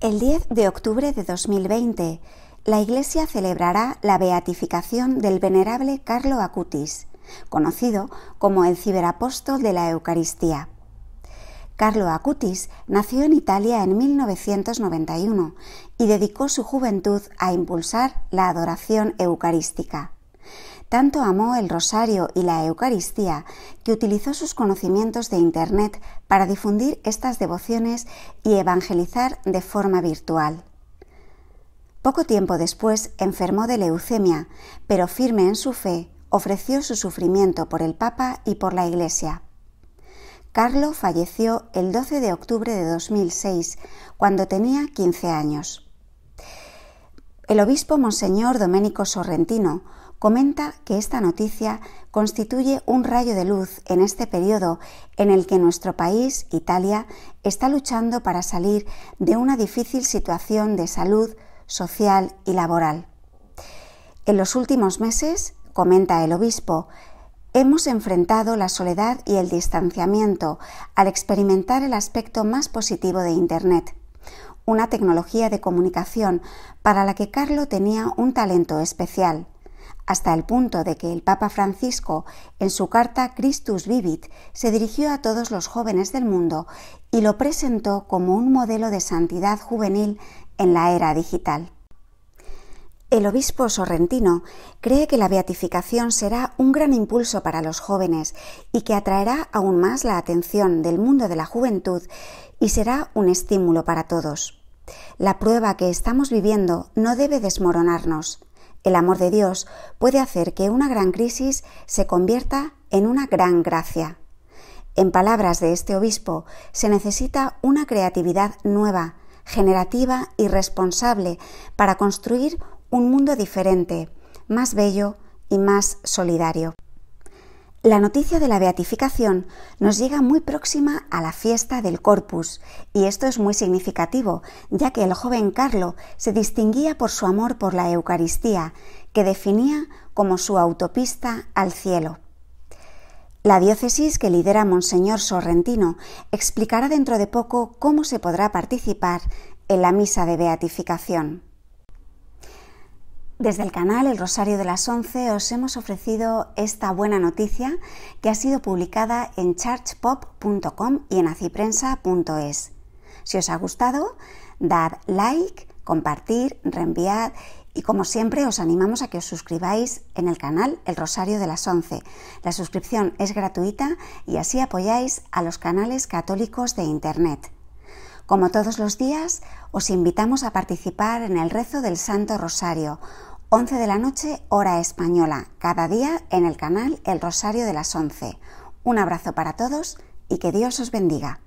El 10 de octubre de 2020, la Iglesia celebrará la beatificación del venerable Carlo Acutis, conocido como el ciberapóstol de la Eucaristía. Carlo Acutis nació en Italia en 1991 y dedicó su juventud a impulsar la adoración eucarística. Tanto amó el rosario y la Eucaristía que utilizó sus conocimientos de Internet para difundir estas devociones y evangelizar de forma virtual. Poco tiempo después enfermó de leucemia, pero firme en su fe, ofreció su sufrimiento por el Papa y por la Iglesia. Carlo falleció el 12 de octubre de 2006, cuando tenía 15 años. El obispo Monseñor Domenico Sorrentino comenta que esta noticia constituye un rayo de luz en este periodo en el que nuestro país, Italia, está luchando para salir de una difícil situación de salud social y laboral. En los últimos meses, comenta el obispo, hemos enfrentado la soledad y el distanciamiento al experimentar el aspecto más positivo de Internet, una tecnología de comunicación para la que Carlo tenía un talento especial hasta el punto de que el Papa Francisco, en su carta Christus Vivit, se dirigió a todos los jóvenes del mundo y lo presentó como un modelo de santidad juvenil en la era digital. El obispo sorrentino cree que la beatificación será un gran impulso para los jóvenes y que atraerá aún más la atención del mundo de la juventud y será un estímulo para todos. La prueba que estamos viviendo no debe desmoronarnos. El amor de Dios puede hacer que una gran crisis se convierta en una gran gracia. En palabras de este obispo, se necesita una creatividad nueva, generativa y responsable para construir un mundo diferente, más bello y más solidario. La noticia de la beatificación nos llega muy próxima a la fiesta del Corpus, y esto es muy significativo, ya que el joven Carlo se distinguía por su amor por la Eucaristía, que definía como su autopista al cielo. La diócesis que lidera Monseñor Sorrentino explicará dentro de poco cómo se podrá participar en la misa de beatificación. Desde el canal El Rosario de las Once os hemos ofrecido esta buena noticia que ha sido publicada en churchpop.com y en aciprensa.es. Si os ha gustado, dad like, compartir, reenviad y como siempre os animamos a que os suscribáis en el canal El Rosario de las Once. La suscripción es gratuita y así apoyáis a los canales católicos de Internet. Como todos los días, os invitamos a participar en el rezo del Santo Rosario, 11 de la noche, hora española, cada día en el canal El Rosario de las 11. Un abrazo para todos y que Dios os bendiga.